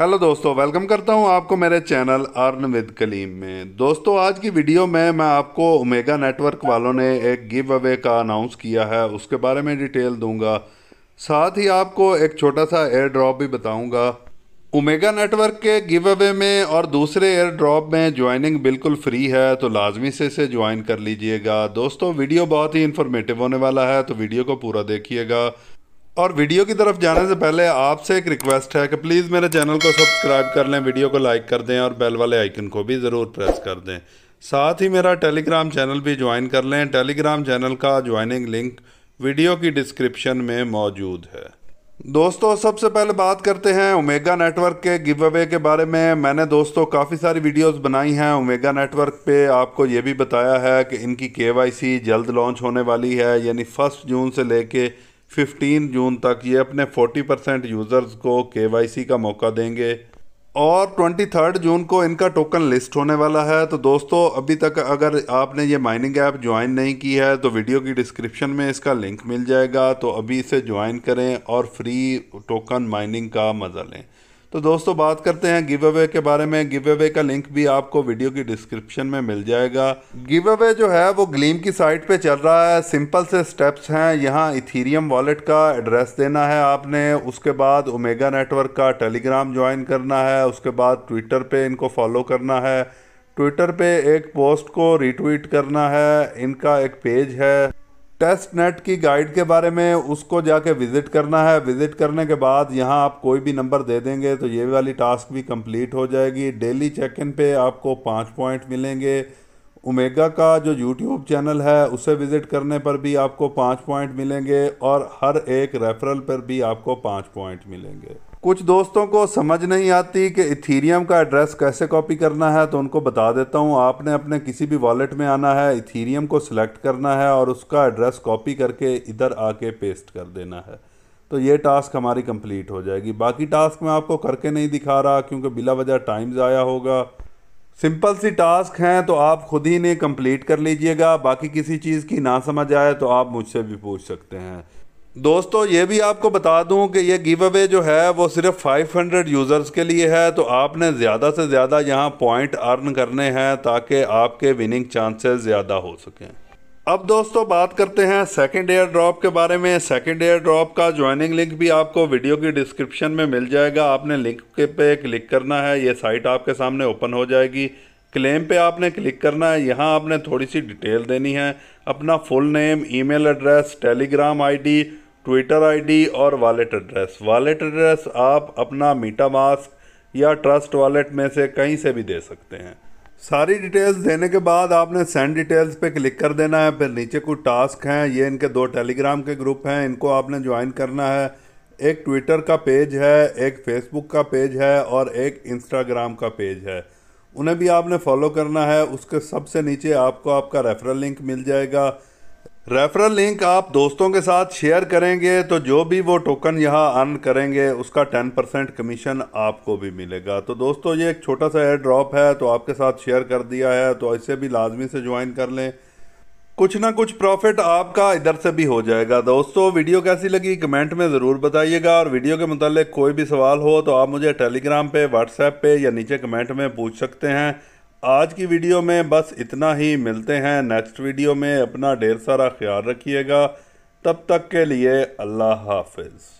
hello दोस्तों welcome करता हूं आपको मेरे चैनल अर्न विद कलीम में दोस्तों आज की वीडियो में मैं आपको ओमेगा नेटवर्क वालों ने एक गिव अवे का अनाउंस किया है उसके बारे में डिटेल दूंगा साथ ही आपको एक छोटा सा एयर ड्रॉप भी बताऊंगा ओमेगा नेटवर्क के गिव अवे में और दूसरे एयर ड्रॉप में ज्वाइनिंग बिल्कुल फ्री है तो लाजमी से इसे ज्वाइन कर लीजिएगा दोस्तों वीडियो बहुत ही इन्फॉर्मेटिव होने वाला है तो वीडियो को पूरा देखिएगा और वीडियो की तरफ जाने से पहले आपसे एक रिक्वेस्ट है कि प्लीज़ मेरे चैनल को सब्सक्राइब कर लें वीडियो को लाइक कर दें और बेल वाले आइकन को भी ज़रूर प्रेस कर दें साथ ही मेरा टेलीग्राम चैनल भी ज्वाइन कर लें टेलीग्राम चैनल का ज्वाइनिंग लिंक वीडियो की डिस्क्रिप्शन में मौजूद है दोस्तों सबसे पहले बात करते हैं ओमेगा नेटवर्क के गिव अवे के बारे में मैंने दोस्तों काफ़ी सारी वीडियोस बनाई हैं ओमेगा नेटवर्क पे आपको ये भी बताया है कि इनकी केवाईसी जल्द लॉन्च होने वाली है यानी फ़र्स्ट जून से लेके 15 जून तक ये अपने 40 परसेंट यूज़र्स को के का मौका देंगे और 23 जून को इनका टोकन लिस्ट होने वाला है तो दोस्तों अभी तक अगर आपने ये माइनिंग ऐप ज्वाइन नहीं की है तो वीडियो की डिस्क्रिप्शन में इसका लिंक मिल जाएगा तो अभी इसे ज्वाइन करें और फ्री टोकन माइनिंग का मज़ा लें तो दोस्तों बात करते हैं गिव अवे के बारे में गिव अवे का लिंक भी आपको वीडियो की डिस्क्रिप्शन में मिल जाएगा गिव अवे जो है वो ग्लीम की साइट पे चल रहा है सिंपल से स्टेप्स हैं यहाँ इथीरियम वॉलेट का एड्रेस देना है आपने उसके बाद ओमेगा नेटवर्क का टेलीग्राम ज्वाइन करना है उसके बाद ट्विटर पर इनको फॉलो करना है ट्विटर पे एक पोस्ट को रीट्वीट करना है इनका एक पेज है टेस्ट नेट की गाइड के बारे में उसको जाके विज़िट करना है विज़िट करने के बाद यहाँ आप कोई भी नंबर दे देंगे तो ये वाली टास्क भी कंप्लीट हो जाएगी डेली चेक इन पे आपको पाँच पॉइंट मिलेंगे ओमेगा का जो यूट्यूब चैनल है उसे विज़िट करने पर भी आपको पाँच पॉइंट मिलेंगे और हर एक रेफरल पर भी आपको पाँच पॉइंट मिलेंगे कुछ दोस्तों को समझ नहीं आती कि इथीरियम का एड्रेस कैसे कॉपी करना है तो उनको बता देता हूँ आपने अपने किसी भी वॉलेट में आना है इथीरियम को सिलेक्ट करना है और उसका एड्रेस कॉपी करके इधर आके पेस्ट कर देना है तो ये टास्क हमारी कंप्लीट हो जाएगी बाकी टास्क मैं आपको करके नहीं दिखा रहा क्योंकि बिला वजह टाइम ज़ाया होगा सिंपल सी टास्क हैं तो आप खुद ही ने कंप्लीट कर लीजिएगा बाकी किसी चीज़ की ना समझ आए तो आप मुझसे भी पूछ सकते हैं दोस्तों ये भी आपको बता दूं कि ये गिव अवे जो है वो सिर्फ 500 यूज़र्स के लिए है तो आपने ज़्यादा से ज़्यादा यहाँ पॉइंट अर्न करने हैं ताकि आपके विनिंग चांसेस ज़्यादा हो सकें अब दोस्तों बात करते हैं सेकंड एयर ड्रॉप के बारे में सेकंड एयर ड्रॉप का ज्वाइनिंग लिंक भी आपको वीडियो की डिस्क्रिप्शन में मिल जाएगा आपने लिंक के पे क्लिक करना है ये साइट आपके सामने ओपन हो जाएगी क्लेम पे आपने क्लिक करना है यहाँ आपने थोड़ी सी डिटेल देनी है अपना full name email address Telegram ID Twitter ID और वॉलेट एड्रेस वॉलेट एड्रेस आप अपना मीटा मास्क या ट्रस्ट वॉलेट में से कहीं से भी दे सकते हैं सारी डिटेल्स देने के बाद आपने सेंड डिटेल्स पे क्लिक कर देना है फिर नीचे कुछ टास्क हैं ये इनके दो टेलीग्राम के ग्रुप हैं इनको आपने ज्वाइन करना है एक ट्विटर का पेज है एक फेसबुक का पेज है और एक इंस्टाग्राम का पेज है उन्हें भी आपने फॉलो करना है उसके सबसे नीचे आपको आपका रेफरल लिंक मिल जाएगा रेफरल लिंक आप दोस्तों के साथ शेयर करेंगे तो जो भी वो टोकन यहाँ अर्न करेंगे उसका टेन परसेंट कमीशन आपको भी मिलेगा तो दोस्तों ये एक छोटा सा एयर ड्रॉप है तो आपके साथ शेयर कर दिया है तो इसे भी लाजमी से ज्वाइन कर लें कुछ ना कुछ प्रॉफिट आपका इधर से भी हो जाएगा दोस्तों वीडियो कैसी लगी कमेंट में ज़रूर बताइएगा और वीडियो के मुतल कोई भी सवाल हो तो आप मुझे टेलीग्राम पर व्हाट्सएप पर या नीचे कमेंट में पूछ सकते हैं आज की वीडियो में बस इतना ही मिलते हैं नेक्स्ट वीडियो में अपना ढेर सारा ख्याल रखिएगा तब तक के लिए अल्लाह हाफिज़